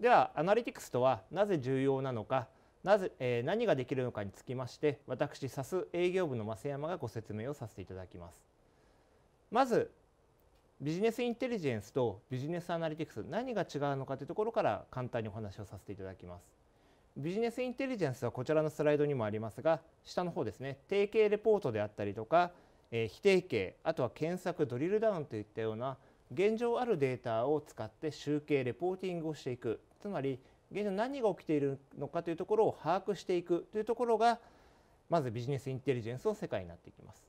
ではアナリティクスとはなぜ重要なのかなぜ、えー、何ができるのかにつきまして私 SAS 営業部の増山がご説明をさせていただきます。まずビジネスインテリジェンスとビジネスアナリティクス何が違うのかというところから簡単にお話をさせていただきます。ビジネスインテリジェンスはこちらのスライドにもありますが下の方ですね定型レポートであったりとか、えー、非定型あとは検索ドリルダウンといったような現状あるデータを使って集計レポーティングをしていくつまり現状何が起きているのかというところを把握していくというところがまずビジネスインテリジェンスの世界になっていきます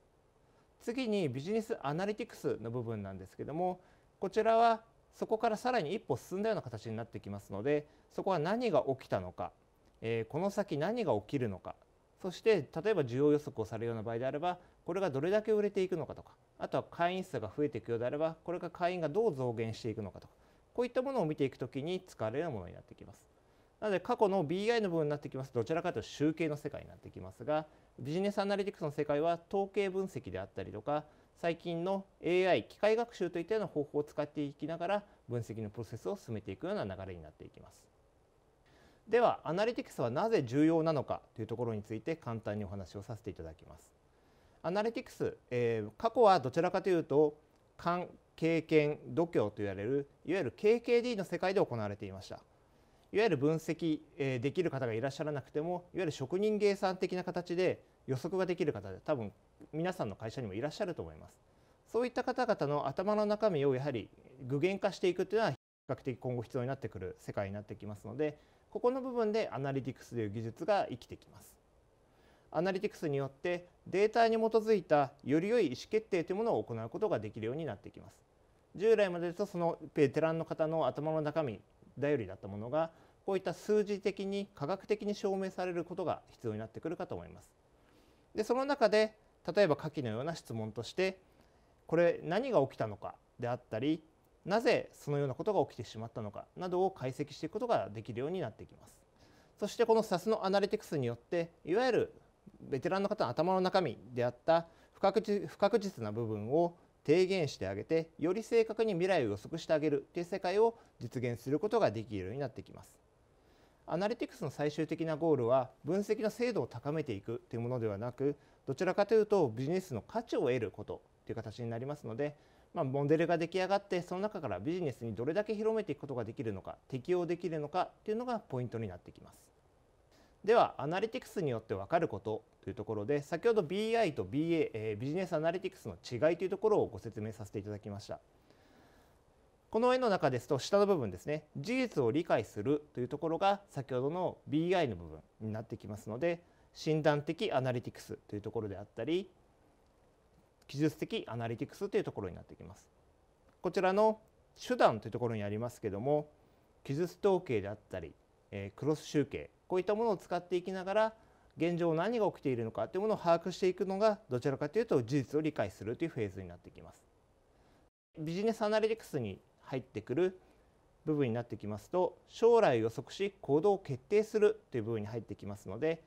次にビジネスアナリティクスの部分なんですけどもこちらはそこからさらに一歩進んだような形になってきますのでそこは何が起きたのか、えー、この先何が起きるのかそして例えば需要予測をされるような場合であればこれがどれだけ売れていくのかとかあとは会員数が増えていくようであればこれが会員がどう増減していくのかとかこういったものを見ていくときに使われるものになってきます。なので過去の BI の部分になってきますとどちらかというと集計の世界になってきますがビジネスアナリティクスの世界は統計分析であったりとか最近の AI 機械学習といったような方法を使っていきながら分析のプロセスを進めていくような流れになっていきます。ではアナリティクスはなぜ重要なのかというところについて簡単にお話をさせていただきます。アナリティクス、えー、過去はどちらかというと経験度胸といわれるいわゆる KKD の世界で行われていましたいわゆる分析できる方がいらっしゃらなくてもいわゆる職人計算的な形で予測ができる方で多分皆さんの会社にもいらっしゃると思いますそういった方々の頭の中身をやはり具現化していくというのは比較的今後必要になってくる世界になってきますのでここの部分でアナリティクスという技術が生きてきますアナリティクスによってデータに基づいたより良い意思決定というものを行うことができるようになってきます従来までとそのベテランの方の頭の中身頼りだったものがこういった数字的に科学的に証明されることが必要になってくるかと思いますでその中で例えば下記のような質問としてこれ何が起きたのかであったりなぜそのようなことが起きてしまったのかなどを解析していくことができるようになってきますそしてこの SAS のアナリティクスによっていわゆるベテランの方の頭の中身であった不確実不確実な部分を低減してあげてより正確に未来を予測してあげるという世界を実現することができるようになってきます。アナリティクスの最終的なゴールは分析の精度を高めていくというものではなくどちらかというとビジネスの価値を得ることという形になりますので、まあ、モデルが出来上がってその中からビジネスにどれだけ広めていくことができるのか適用できるのかというのがポイントになってきます。ではアナリティクスによって分かることというところで先ほど BI と BA、えー、ビジネスアナリティクスの違いというところをご説明させていただきましたこの絵の中ですと下の部分ですね事実を理解するというところが先ほどの BI の部分になってきますので診断的アナリティクスというところであったり技術的アナリティクスというところになってきますこちらの手段というところにありますけども技術統計であったり、えー、クロス集計こういったものを使っていきながら現状何が起きているのかというものを把握していくのがどちらかというと事実を理解するというフェーズになってきます。ビジネスアナリティクスに入ってくる部分になってきますと将来を予測し行動を決定するという部分に入ってきますので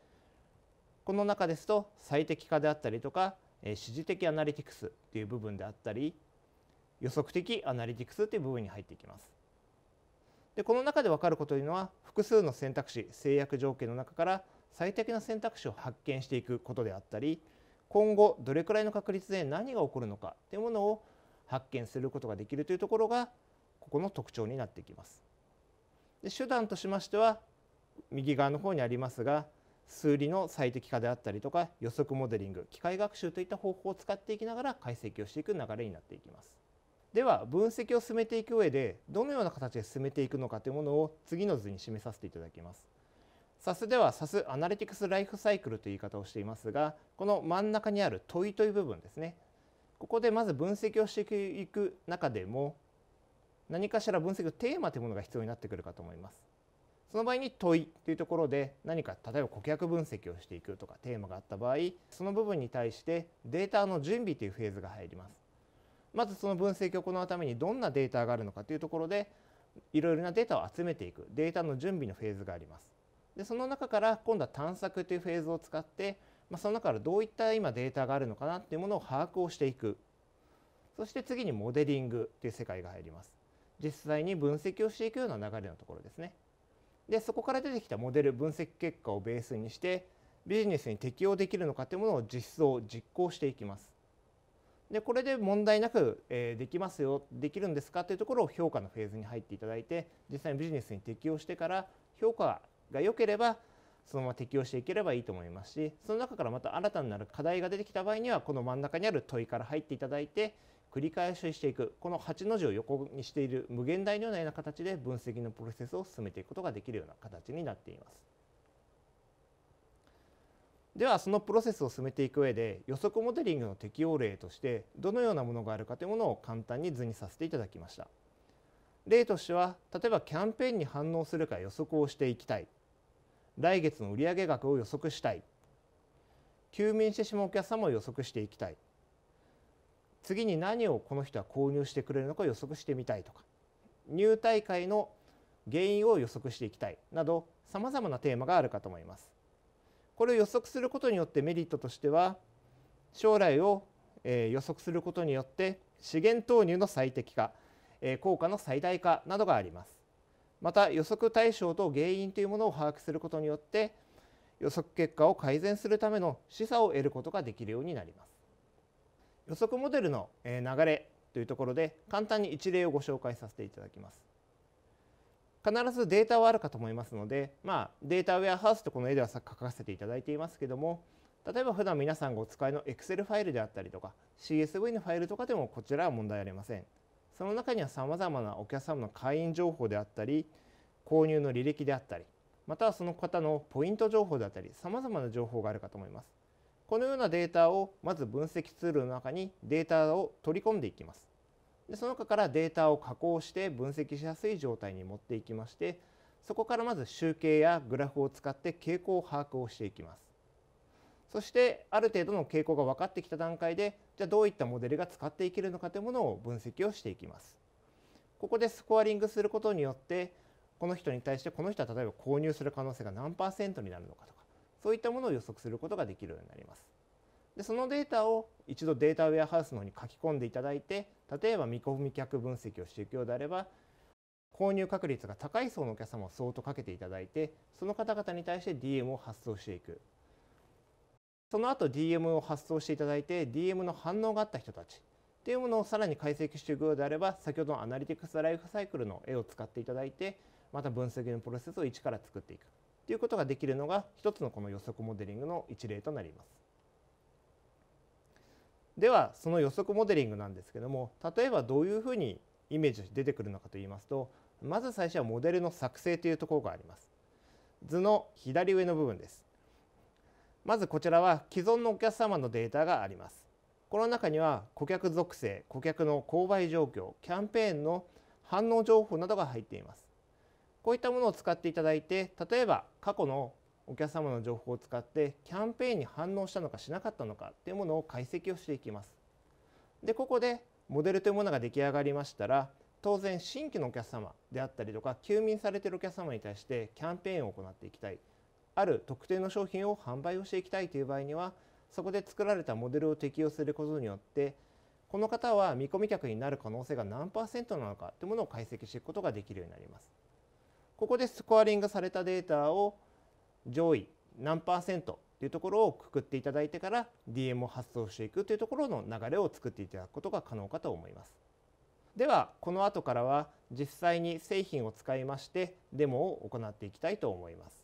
この中ですと最適化であったりとか指示的アナリティクスという部分であったり予測的アナリティクスという部分に入っていきます。でこの中で分かることというのは複数の選択肢制約条件の中から最適な選択肢を発見していくことであったり今後どれくらいの確率で何が起こるのかというものを発見することができるというところがここの特徴になってきます。で手段としましては右側の方にありますが数理の最適化であったりとか予測モデリング機械学習といった方法を使っていきながら解析をしていく流れになっていきます。では分析を進めていく上でどのような形で進めていくのかというものを次の図に示させていただきます。SAS では SAS アナリティクスライフサイクルという言い方をしていますがこの真ん中にある問いという部分ですねここでまず分析をしていく中でも何かしら分析のテーマというものが必要になってくるかと思います。その場合に問いというところで何か例えば顧客分析をしていくとかテーマがあった場合その部分に対してデータの準備というフェーズが入ります。まずその分析を行うためにどんなデータがあるのかというところでいろいろなデータを集めていくデータの準備のフェーズがあります。でその中から今度は探索というフェーズを使って、まあ、その中からどういった今データがあるのかなっていうものを把握をしていくそして次にモデリングという世界が入ります。実際に分析をしていくような流れのところですね。でそこから出てきたモデル分析結果をベースにしてビジネスに適用できるのかというものを実装実行していきます。でこれで問題なく、えできますよできるんですかというところを評価のフェーズに入っていただいて実際にビジネスに適用してから評価が良ければそのまま適用していければいいと思いますしその中からまた新たなる課題が出てきた場合にはこの真ん中にある問いから入っていただいて繰り返ししていくこの8の字を横にしている無限大のような形で分析のプロセスを進めていくことができるような形になっています。ではそのプロセスを進めていく上で予測モデリングの適用例としてどのようなものがあるかというものを簡単に図にさせていただきました例としては例えばキャンペーンに反応するか予測をしていきたい来月の売上額を予測したい休眠してしまうお客様を予測していきたい次に何をこの人は購入してくれるのか予測してみたいとか入退会の原因を予測していきたいなどさまざまなテーマがあるかと思いますこれを予測することによってメリットとしては将来を予測することによって資源投入の最適化効果の最大化などがありますまた予測対象と原因というものを把握することによって予測結果を改善するための示唆を得ることができるようになります予測モデルの流れというところで簡単に一例をご紹介させていただきます必ずデータはあるかと思いますので、まあ、データウェアハウスとこの絵では書かせていただいていますけども例えば普段皆さんがお使いの Excel ファイルであったりとか CSV のファイルとかでもこちらは問題ありませんその中にはさまざまなお客様の会員情報であったり購入の履歴であったりまたはその方のポイント情報であったりさまざまな情報があるかと思いますこのようなデータをまず分析ツールの中にデータを取り込んでいきますでその中からデータを加工して分析しやすい状態に持っていきましてそこからまず集計やグラフを使って傾向を把握をしていきますそしてある程度の傾向が分かってきた段階でじゃあどういったモデルが使っていけるのかというものを分析をしていきますここでスコアリングすることによってこの人に対してこの人は例えば購入する可能性が何パーセントになるのかとかそういったものを予測することができるようになります。でそのデータを一度データウェアハウスの方に書き込んでいただいて例えば見込み客分析をしていくようであれば購入確率が高い層のお客様を相当かけていただいてその方々に対して DM を発送していくその後 DM を発送していただいて DM の反応があった人たちっていうものをさらに解析していくようであれば先ほどのアナリティクスライフサイクルの絵を使っていただいてまた分析のプロセスを一から作っていくということができるのが一つのこの予測モデリングの一例となります。ではその予測モデリングなんですけども例えばどういうふうにイメージして出てくるのかといいますとまず最初はモデルの作成というところがあります図の左上の部分ですまずこちらは既存のお客様のデータがありますこの中には顧客属性顧客の購買状況キャンペーンの反応情報などが入っていますこういったものを使っていただいて例えば過去のお客様の情報を使ってキャンペーンに反応したのかしなかったのかというものを解析をしていきます。でここでモデルというものが出来上がりましたら当然新規のお客様であったりとか休眠されているお客様に対してキャンペーンを行っていきたいある特定の商品を販売をしていきたいという場合にはそこで作られたモデルを適用することによってこの方は見込み客になる可能性が何パーセントなのかというものを解析していくことができるようになります。ここでスコアリングされたデータを上位何パーセントというところをくくっていただいてから DM を発送していくというところの流れを作っていただくことが可能かと思います。ではこの後からは実際に製品を使いましてデモを行っていきたいと思います。